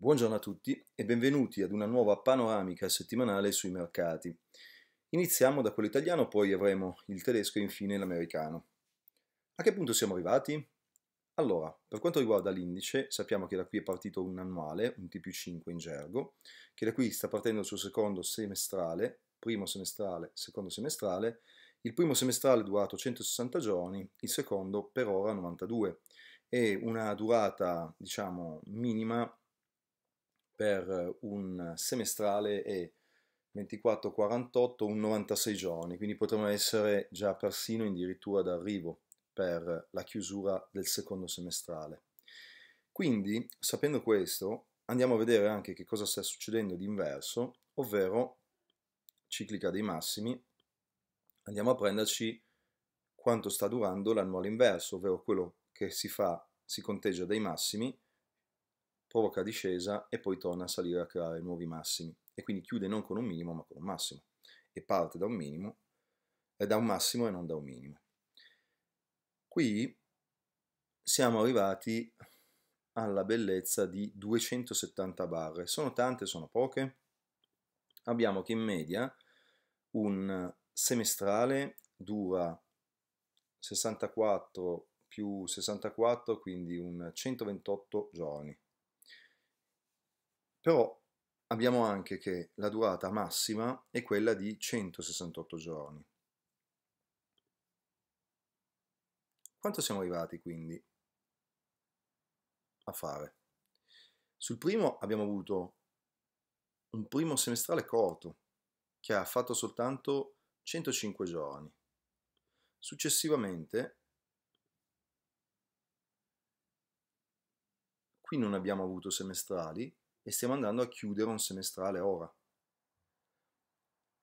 Buongiorno a tutti e benvenuti ad una nuova panoramica settimanale sui mercati. Iniziamo da quello italiano, poi avremo il tedesco e infine l'americano. A che punto siamo arrivati? Allora, per quanto riguarda l'indice, sappiamo che da qui è partito un annuale, un TP5 in gergo, che da qui sta partendo il suo secondo semestrale, primo semestrale, secondo semestrale, il primo semestrale è durato 160 giorni, il secondo per ora 92 e una durata, diciamo, minima per eh, un semestrale e 24-48 un 96 giorni, quindi potremmo essere già persino addirittura d'arrivo per la chiusura del secondo semestrale. Quindi, sapendo questo, andiamo a vedere anche che cosa sta succedendo di inverso, ovvero ciclica dei massimi, andiamo a prenderci quanto sta durando l'annuale inverso, ovvero quello che si fa, si conteggia dai massimi provoca discesa e poi torna a salire a creare nuovi massimi e quindi chiude non con un minimo ma con un massimo e parte da un minimo eh, da un massimo e non da un minimo. Qui siamo arrivati alla bellezza di 270 barre. Sono tante, sono poche? Abbiamo che in media un semestrale dura 64 più 64, quindi un 128 giorni. Però abbiamo anche che la durata massima è quella di 168 giorni. Quanto siamo arrivati quindi a fare? Sul primo abbiamo avuto un primo semestrale corto che ha fatto soltanto 105 giorni. Successivamente, qui non abbiamo avuto semestrali, e stiamo andando a chiudere un semestrale ora.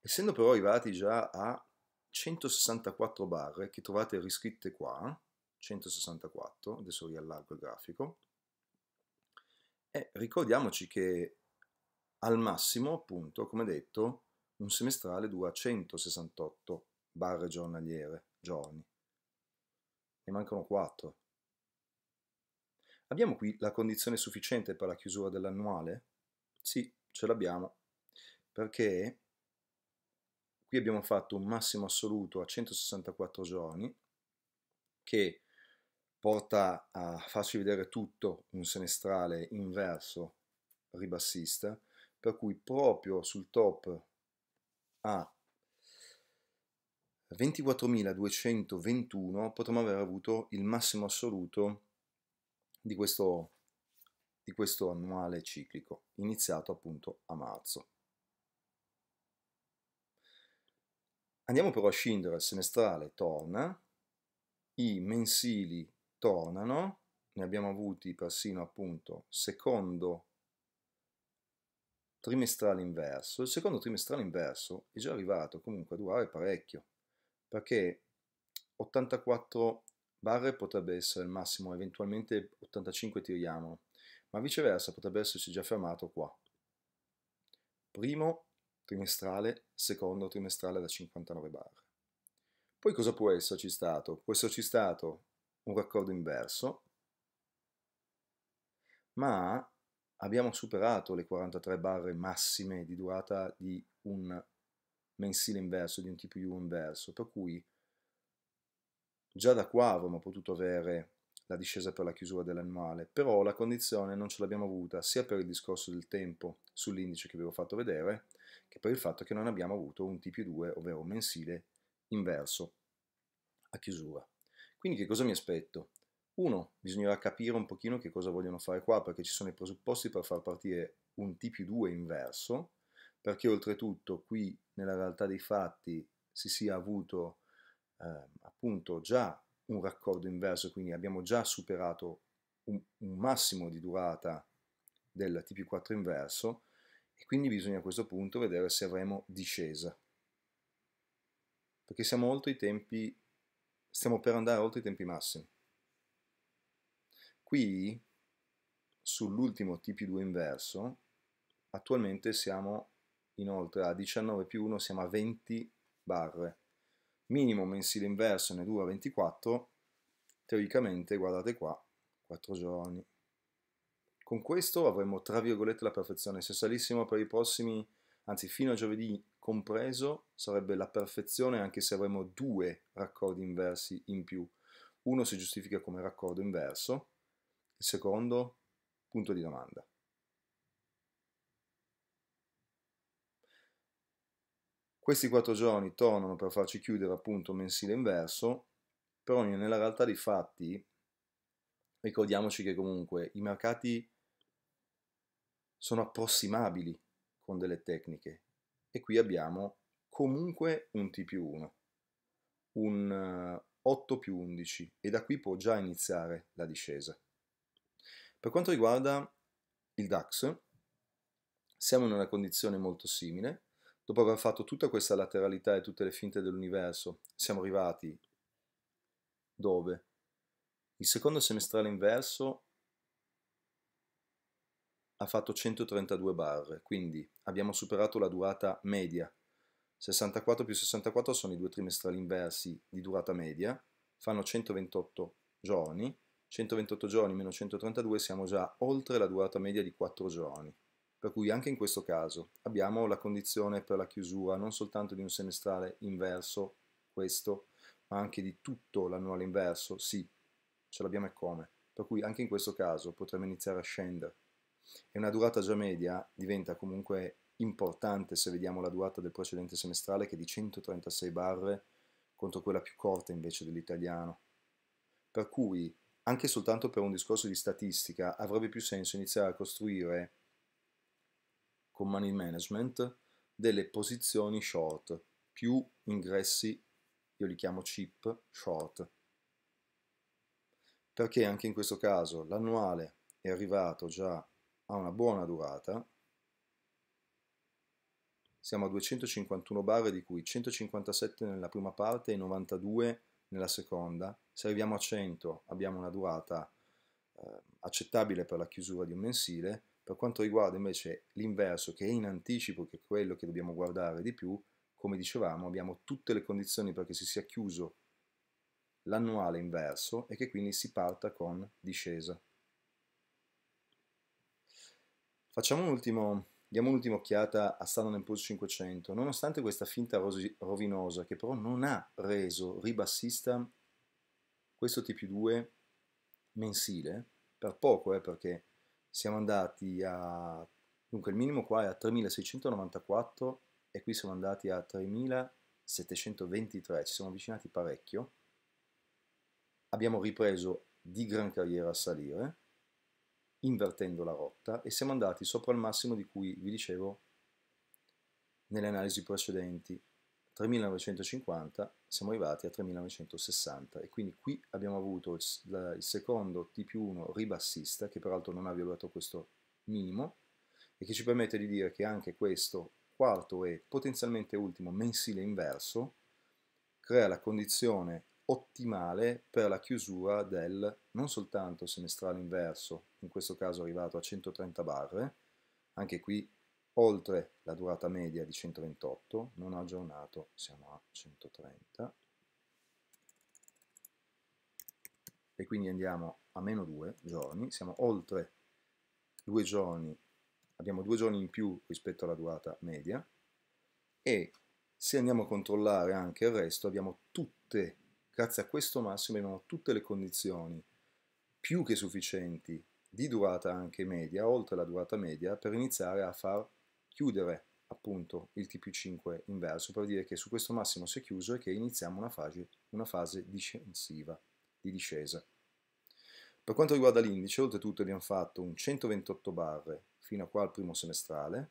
Essendo però arrivati già a 164 barre che trovate riscritte qua, 164, adesso riallargo il grafico, e ricordiamoci che al massimo, appunto, come detto, un semestrale dura 168 barre giornaliere, giorni. Ne mancano 4. Abbiamo qui la condizione sufficiente per la chiusura dell'annuale? Sì, ce l'abbiamo, perché qui abbiamo fatto un massimo assoluto a 164 giorni che porta a farci vedere tutto un semestrale inverso ribassista, per cui proprio sul top a 24.221 potremmo aver avuto il massimo assoluto di questo, di questo annuale ciclico, iniziato appunto a marzo. Andiamo però a scindere, il semestrale torna, i mensili tornano, ne abbiamo avuti persino appunto secondo trimestrale inverso. Il secondo trimestrale inverso è già arrivato comunque a durare parecchio, perché 84 Barre potrebbe essere il massimo, eventualmente 85 tiriamo, ma viceversa potrebbe esserci già fermato qua. Primo trimestrale, secondo trimestrale da 59 barre. Poi cosa può esserci stato? Può esserci stato un raccordo inverso, ma abbiamo superato le 43 barre massime di durata di un mensile inverso, di un TPU inverso, per cui Già da qua avremmo potuto avere la discesa per la chiusura dell'annuale, però la condizione non ce l'abbiamo avuta sia per il discorso del tempo sull'indice che vi ho fatto vedere, che per il fatto che non abbiamo avuto un TP2, ovvero un mensile inverso a chiusura. Quindi che cosa mi aspetto? Uno, bisognerà capire un pochino che cosa vogliono fare qua, perché ci sono i presupposti per far partire un T più 2 inverso, perché oltretutto qui nella realtà dei fatti si sia avuto eh, appunto già un raccordo inverso, quindi abbiamo già superato un, un massimo di durata del TP4 inverso e quindi bisogna a questo punto vedere se avremo discesa. Perché siamo oltre i tempi, stiamo per andare oltre i tempi massimi. Qui sull'ultimo TP2 inverso attualmente siamo inoltre a 19 più 1 siamo a 20 barre minimo mensile inverso ne dura 24, teoricamente, guardate qua, 4 giorni. Con questo avremo, tra virgolette, la perfezione. Se salissimo per i prossimi, anzi fino a giovedì compreso, sarebbe la perfezione anche se avremo due raccordi inversi in più. Uno si giustifica come raccordo inverso, il secondo punto di domanda. Questi quattro giorni tornano per farci chiudere appunto mensile inverso, però nella realtà dei fatti ricordiamoci che comunque i mercati sono approssimabili con delle tecniche e qui abbiamo comunque un T più 1, un 8 eh, più 11 e da qui può già iniziare la discesa. Per quanto riguarda il DAX, siamo in una condizione molto simile, dopo aver fatto tutta questa lateralità e tutte le finte dell'universo, siamo arrivati dove? Il secondo semestrale inverso ha fatto 132 barre, quindi abbiamo superato la durata media. 64 più 64 sono i due trimestrali inversi di durata media, fanno 128 giorni, 128 giorni meno 132 siamo già oltre la durata media di 4 giorni per cui anche in questo caso abbiamo la condizione per la chiusura non soltanto di un semestrale inverso, questo, ma anche di tutto l'annuale inverso, sì, ce l'abbiamo e come, per cui anche in questo caso potremmo iniziare a scendere. E una durata già media diventa comunque importante se vediamo la durata del precedente semestrale che è di 136 barre contro quella più corta invece dell'italiano. Per cui, anche soltanto per un discorso di statistica, avrebbe più senso iniziare a costruire con money management delle posizioni short più ingressi, io li chiamo chip short. Perché anche in questo caso l'annuale è arrivato già a una buona durata, siamo a 251 barre di cui 157 nella prima parte e 92 nella seconda, se arriviamo a 100 abbiamo una durata eh, accettabile per la chiusura di un mensile, per quanto riguarda invece l'inverso, che è in anticipo, che è quello che dobbiamo guardare di più, come dicevamo, abbiamo tutte le condizioni perché si sia chiuso l'annuale inverso e che quindi si parta con discesa. Facciamo un diamo un'ultima occhiata a Standard Poor's 500. Nonostante questa finta rovinosa, che però non ha reso ribassista questo TP2 mensile, per poco, eh, perché siamo andati a... dunque il minimo qua è a 3694 e qui siamo andati a 3723, ci siamo avvicinati parecchio. Abbiamo ripreso di gran carriera a salire, invertendo la rotta e siamo andati sopra il massimo di cui vi dicevo nelle analisi precedenti, 3950 siamo arrivati a 3960 e quindi qui abbiamo avuto il, la, il secondo T 1 ribassista che peraltro non ha violato questo minimo e che ci permette di dire che anche questo quarto e potenzialmente ultimo mensile inverso crea la condizione ottimale per la chiusura del non soltanto semestrale inverso, in questo caso arrivato a 130 barre, anche qui oltre la durata media di 128, non aggiornato siamo a 130 e quindi andiamo a meno 2 giorni, siamo oltre 2 giorni, abbiamo 2 giorni in più rispetto alla durata media e se andiamo a controllare anche il resto abbiamo tutte, grazie a questo massimo abbiamo tutte le condizioni più che sufficienti di durata anche media, oltre la durata media, per iniziare a far chiudere appunto il TP5 inverso per dire che su questo massimo si è chiuso e che iniziamo una fase, una fase discensiva, di discesa. Per quanto riguarda l'indice, oltretutto abbiamo fatto un 128 barre fino a qua al primo semestrale,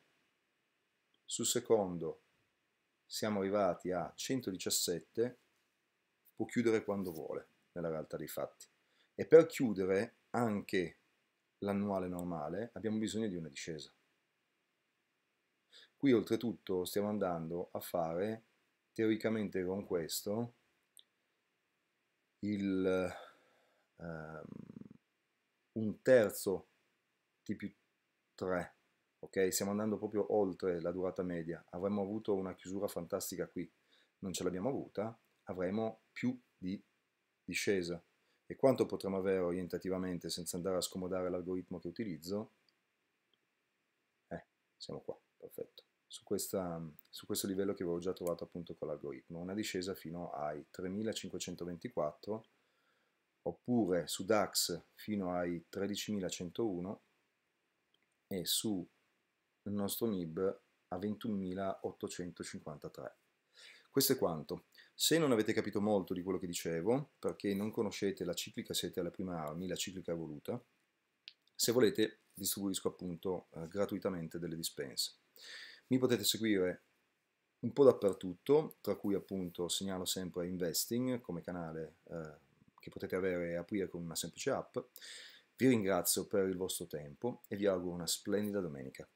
sul secondo siamo arrivati a 117, può chiudere quando vuole, nella realtà dei fatti. E per chiudere anche l'annuale normale abbiamo bisogno di una discesa. Qui oltretutto stiamo andando a fare teoricamente con questo il, um, un terzo t più 3 ok stiamo andando proprio oltre la durata media avremmo avuto una chiusura fantastica qui non ce l'abbiamo avuta avremo più di discesa e quanto potremmo avere orientativamente senza andare a scomodare l'algoritmo che utilizzo eh, siamo qua perfetto su, questa, su questo livello che avevo già trovato appunto con l'algoritmo, una discesa fino ai 3524 oppure su DAX fino ai 13.101 e su il nostro MIB a 21.853. Questo è quanto. Se non avete capito molto di quello che dicevo, perché non conoscete la ciclica, siete alla prima armi, la ciclica evoluta, se volete distribuisco appunto eh, gratuitamente delle dispense. Mi potete seguire un po' dappertutto, tra cui appunto segnalo sempre Investing come canale eh, che potete avere e aprire con una semplice app. Vi ringrazio per il vostro tempo e vi auguro una splendida domenica.